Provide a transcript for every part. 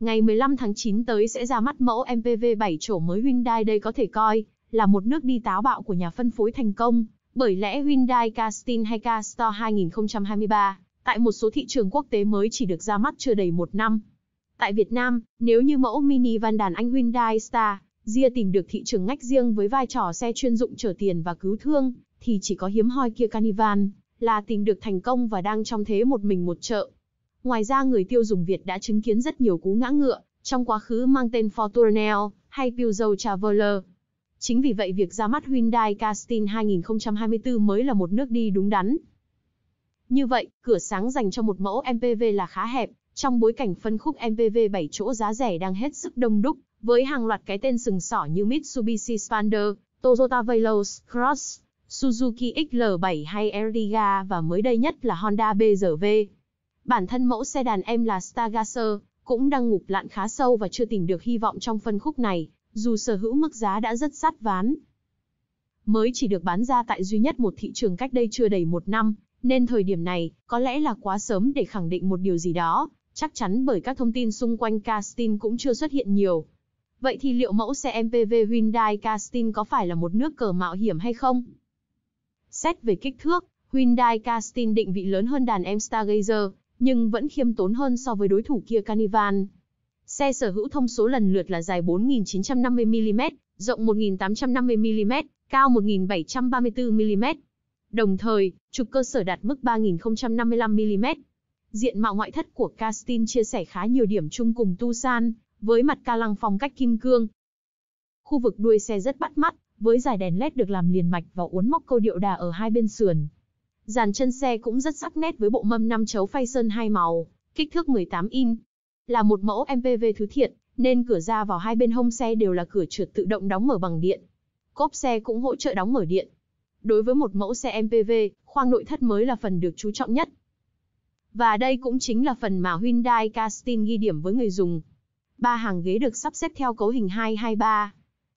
Ngày 15 tháng 9 tới sẽ ra mắt mẫu MPV 7 chỗ mới Hyundai đây có thể coi là một nước đi táo bạo của nhà phân phối thành công, bởi lẽ Hyundai Castin hay Castor 2023 tại một số thị trường quốc tế mới chỉ được ra mắt chưa đầy một năm. Tại Việt Nam, nếu như mẫu mini van đàn anh Hyundai Star, Gia tìm được thị trường ngách riêng với vai trò xe chuyên dụng chở tiền và cứu thương, thì chỉ có hiếm hoi Kia Carnival là tìm được thành công và đang trong thế một mình một chợ. Ngoài ra người tiêu dùng Việt đã chứng kiến rất nhiều cú ngã ngựa, trong quá khứ mang tên Fortuner hay Peugeot Traveler. Chính vì vậy việc ra mắt Hyundai Castin 2024 mới là một nước đi đúng đắn. Như vậy, cửa sáng dành cho một mẫu MPV là khá hẹp, trong bối cảnh phân khúc MPV 7 chỗ giá rẻ đang hết sức đông đúc, với hàng loạt cái tên sừng sỏ như Mitsubishi Spander, Toyota Veloz, Cross, Suzuki XL7 hay Ertiga và mới đây nhất là Honda BRV. Bản thân mẫu xe đàn em là Stargazer, cũng đang ngục lặn khá sâu và chưa tìm được hy vọng trong phân khúc này, dù sở hữu mức giá đã rất sát ván. Mới chỉ được bán ra tại duy nhất một thị trường cách đây chưa đầy một năm, nên thời điểm này, có lẽ là quá sớm để khẳng định một điều gì đó, chắc chắn bởi các thông tin xung quanh Castin cũng chưa xuất hiện nhiều. Vậy thì liệu mẫu xe MPV Hyundai Castin có phải là một nước cờ mạo hiểm hay không? Xét về kích thước, Hyundai Castin định vị lớn hơn đàn em Stargazer, nhưng vẫn khiêm tốn hơn so với đối thủ Kia Canivan. Xe sở hữu thông số lần lượt là dài 4.950mm, rộng 1.850mm, cao 1.734mm. Đồng thời, trục cơ sở đạt mức 3.055mm. Diện mạo ngoại thất của Castin chia sẻ khá nhiều điểm chung cùng Tucson, với mặt ca lăng phong cách kim cương. Khu vực đuôi xe rất bắt mắt, với dải đèn led được làm liền mạch và uốn móc câu điệu đà ở hai bên sườn, Dàn chân xe cũng rất sắc nét với bộ mâm năm chấu phay sơn hai màu, kích thước 18 in. Là một mẫu MPV thứ thiện, nên cửa ra vào hai bên hông xe đều là cửa trượt tự động đóng mở bằng điện. Cốp xe cũng hỗ trợ đóng mở điện. Đối với một mẫu xe MPV, khoang nội thất mới là phần được chú trọng nhất. Và đây cũng chính là phần mà Hyundai Castin ghi điểm với người dùng. Ba hàng ghế được sắp xếp theo cấu hình 223.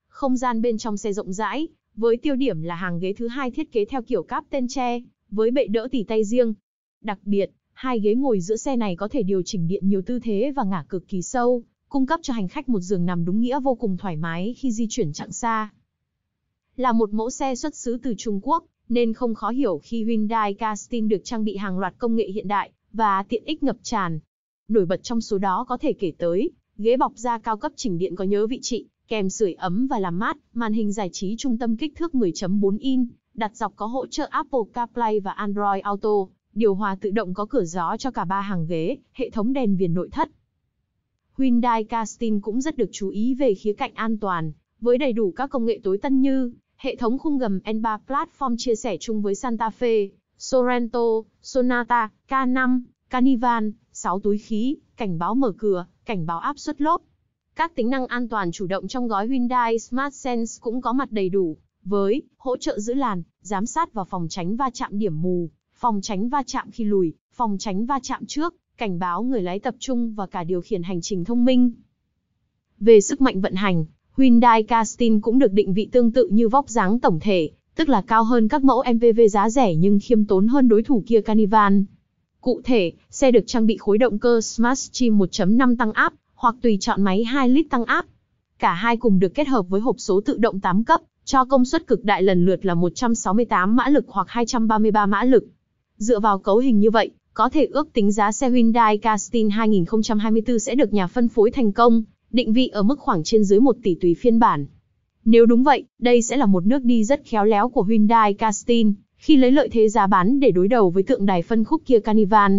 Không gian bên trong xe rộng rãi, với tiêu điểm là hàng ghế thứ hai thiết kế theo kiểu cáp tên tre, với bệ đỡ tỉ tay riêng. Đặc biệt, hai ghế ngồi giữa xe này có thể điều chỉnh điện nhiều tư thế và ngả cực kỳ sâu, cung cấp cho hành khách một giường nằm đúng nghĩa vô cùng thoải mái khi di chuyển chặng xa. Là một mẫu xe xuất xứ từ Trung Quốc, nên không khó hiểu khi Hyundai Castin được trang bị hàng loạt công nghệ hiện đại và tiện ích ngập tràn. Nổi bật trong số đó có thể kể tới ghế bọc da cao cấp chỉnh điện có nhớ vị trị, kèm sưởi ấm và làm mát, màn hình giải trí trung tâm kích thước 10.4 in, đặt dọc có hỗ trợ Apple CarPlay và Android Auto, điều hòa tự động có cửa gió cho cả ba hàng ghế, hệ thống đèn viền nội thất. Hyundai Castin cũng rất được chú ý về khía cạnh an toàn, với đầy đủ các công nghệ tối tân như hệ thống khung gầm N3 platform chia sẻ chung với Santa Fe, Sorento, Sonata, K5, Carnival, 6 túi khí, cảnh báo mở cửa, cảnh báo áp suất lốp. Các tính năng an toàn chủ động trong gói Hyundai Smart Sense cũng có mặt đầy đủ, với hỗ trợ giữ làn, giám sát và phòng tránh va chạm điểm mù, phòng tránh va chạm khi lùi, phòng tránh va chạm trước, cảnh báo người lái tập trung và cả điều khiển hành trình thông minh. Về sức mạnh vận hành, Hyundai Castin cũng được định vị tương tự như vóc dáng tổng thể, tức là cao hơn các mẫu MPV giá rẻ nhưng khiêm tốn hơn đối thủ Kia Carnival. Cụ thể, xe được trang bị khối động cơ Smash G 1.5 tăng áp, hoặc tùy chọn máy 2 lít tăng áp. Cả hai cùng được kết hợp với hộp số tự động 8 cấp, cho công suất cực đại lần lượt là 168 mã lực hoặc 233 mã lực. Dựa vào cấu hình như vậy, có thể ước tính giá xe Hyundai Castin 2024 sẽ được nhà phân phối thành công, định vị ở mức khoảng trên dưới 1 tỷ tùy phiên bản. Nếu đúng vậy, đây sẽ là một nước đi rất khéo léo của Hyundai Castin, khi lấy lợi thế giá bán để đối đầu với tượng đài phân khúc Kia Carnival.